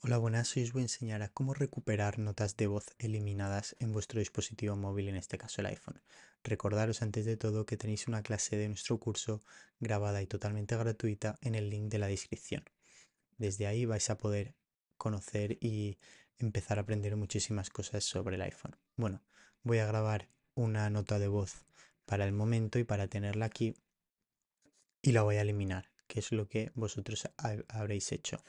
Hola, buenas. Hoy os voy a enseñar a cómo recuperar notas de voz eliminadas en vuestro dispositivo móvil, en este caso el iPhone. Recordaros antes de todo que tenéis una clase de nuestro curso grabada y totalmente gratuita en el link de la descripción. Desde ahí vais a poder conocer y empezar a aprender muchísimas cosas sobre el iPhone. Bueno, voy a grabar una nota de voz para el momento y para tenerla aquí y la voy a eliminar, que es lo que vosotros habréis hecho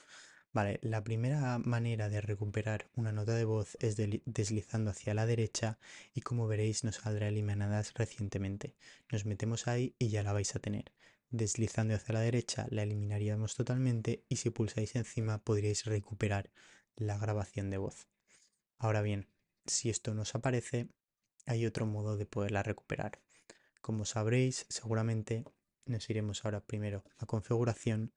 la primera manera de recuperar una nota de voz es deslizando hacia la derecha y como veréis nos saldrá eliminadas recientemente. Nos metemos ahí y ya la vais a tener. Deslizando hacia la derecha la eliminaríamos totalmente y si pulsáis encima podríais recuperar la grabación de voz. Ahora bien, si esto nos aparece, hay otro modo de poderla recuperar. Como sabréis, seguramente nos iremos ahora primero a configuración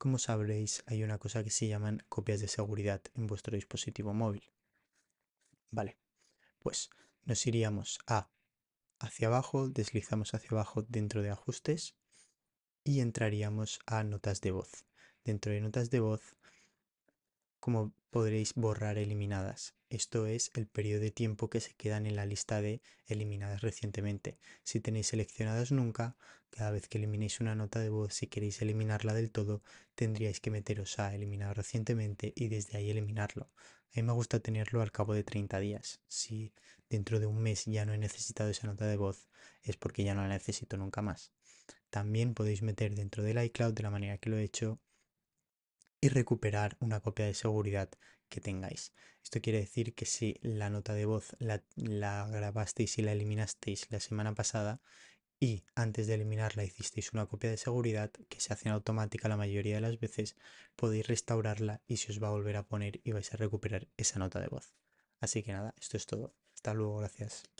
como sabréis, hay una cosa que se llaman copias de seguridad en vuestro dispositivo móvil. Vale, pues nos iríamos a hacia abajo, deslizamos hacia abajo dentro de ajustes y entraríamos a notas de voz. Dentro de notas de voz, como podréis borrar eliminadas. Esto es el periodo de tiempo que se quedan en la lista de eliminadas recientemente. Si tenéis seleccionadas nunca, cada vez que eliminéis una nota de voz, si queréis eliminarla del todo, tendríais que meteros a eliminar recientemente y desde ahí eliminarlo. A mí me gusta tenerlo al cabo de 30 días. Si dentro de un mes ya no he necesitado esa nota de voz, es porque ya no la necesito nunca más. También podéis meter dentro del iCloud de la manera que lo he hecho y recuperar una copia de seguridad que tengáis. Esto quiere decir que si la nota de voz la, grabasteis y la eliminasteis la semana pasada y antes de eliminarla hicisteis una copia de seguridad que se hace en automática la mayoría de las veces, podéis restaurarla y se os va a volver a poner y vais a recuperar esa nota de voz. Así que nada, esto es todo. Hasta luego, gracias.